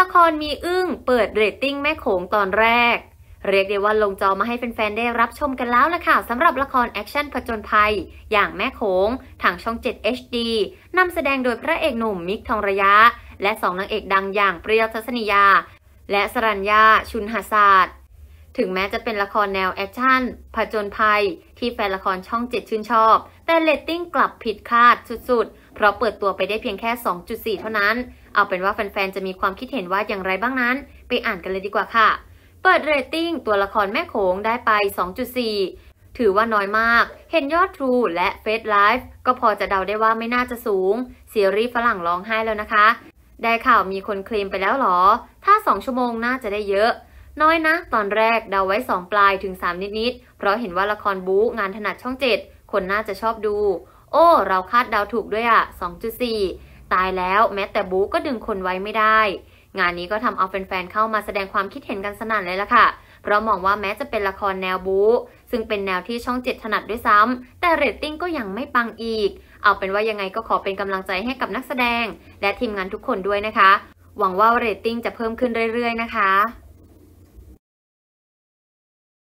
ละครมีอึ้งเปิดเรตติ้งแม่โขงตอนแรกเรียกได้ว่าลงจอมาให้แฟนๆได้รับชมกันแล้วล่ะค่ะสำหรับละครแอคชั่นผจญภัยอย่างแม่โขงทางช่อง 7 HD นำแสดงโดยพระเอกหนุ่มมิกทองระยะ และสองนางเอกดังอย่างเปรียวทัศนียาและสรัญญาชุนหาศาสตร์ถึงแม้จะเป็นละครแนวแอคชั่น ผจญภัยที่แฟนละครช่อง 7 ชื่นชอบ แต่เลตติ้งกลับผิดคาดสุดๆ เพราะเปิดตัวไปได้เพียงแค่ 2.4 เท่านั้น เอาเป็นว่าแฟนๆ จะมีความคิดเห็นว่าอย่างไรบ้างนั้น ไปอ่านกันเลยดีกว่าค่ะ เปิดเรตติ้งตัวละครแม่โขงได้ไป 2.4 ถือว่าน้อยมาก เห็นยอด True และ Face Life ก็พอจะเดาได้ว่าไม่น่าจะสูงซีรีส์ฝรั่งร้องไห้แล้วนะคะ ได้ข่าวมีคนเคลมไปแล้วหรอ ถ้า 2 ชั่วโมงน่าจะได้เยอะน้อยนะ ตอนแรกเดาไว้ 2 ปลายถึง 3 นิดดเพราะเห็นว่าละครบู๊ งานถนัดช่อง 7 คนน่าจะชอบดู โอ้ เราคาดเดาถูกด้วยอะ2.4 ตายแล้ว แม้แต่บู๊ก็ดึงคนไว้ไม่ได้ งานนี้ก็ทำเอาแฟนๆเข้ามาแสดงความคิดเห็นกันสนั่นเลยล่ะค่ะ เพราะมองว่าแม้จะเป็นละครแนวบู๊ซึ่งเป็นแนวที่ช่อง 7 ถนัดด้วยซ้ำแต่เรตติ้งก็ยังไม่ปังอีก เอาเป็นว่ายังไงก็ขอเป็นกำลังใจให้กับนักแสดง และทีมงานทุกคนด้วยนะคะหวังว่าเรตติ้งจะเพิ่มขึ้นเรื่อยๆนะคะ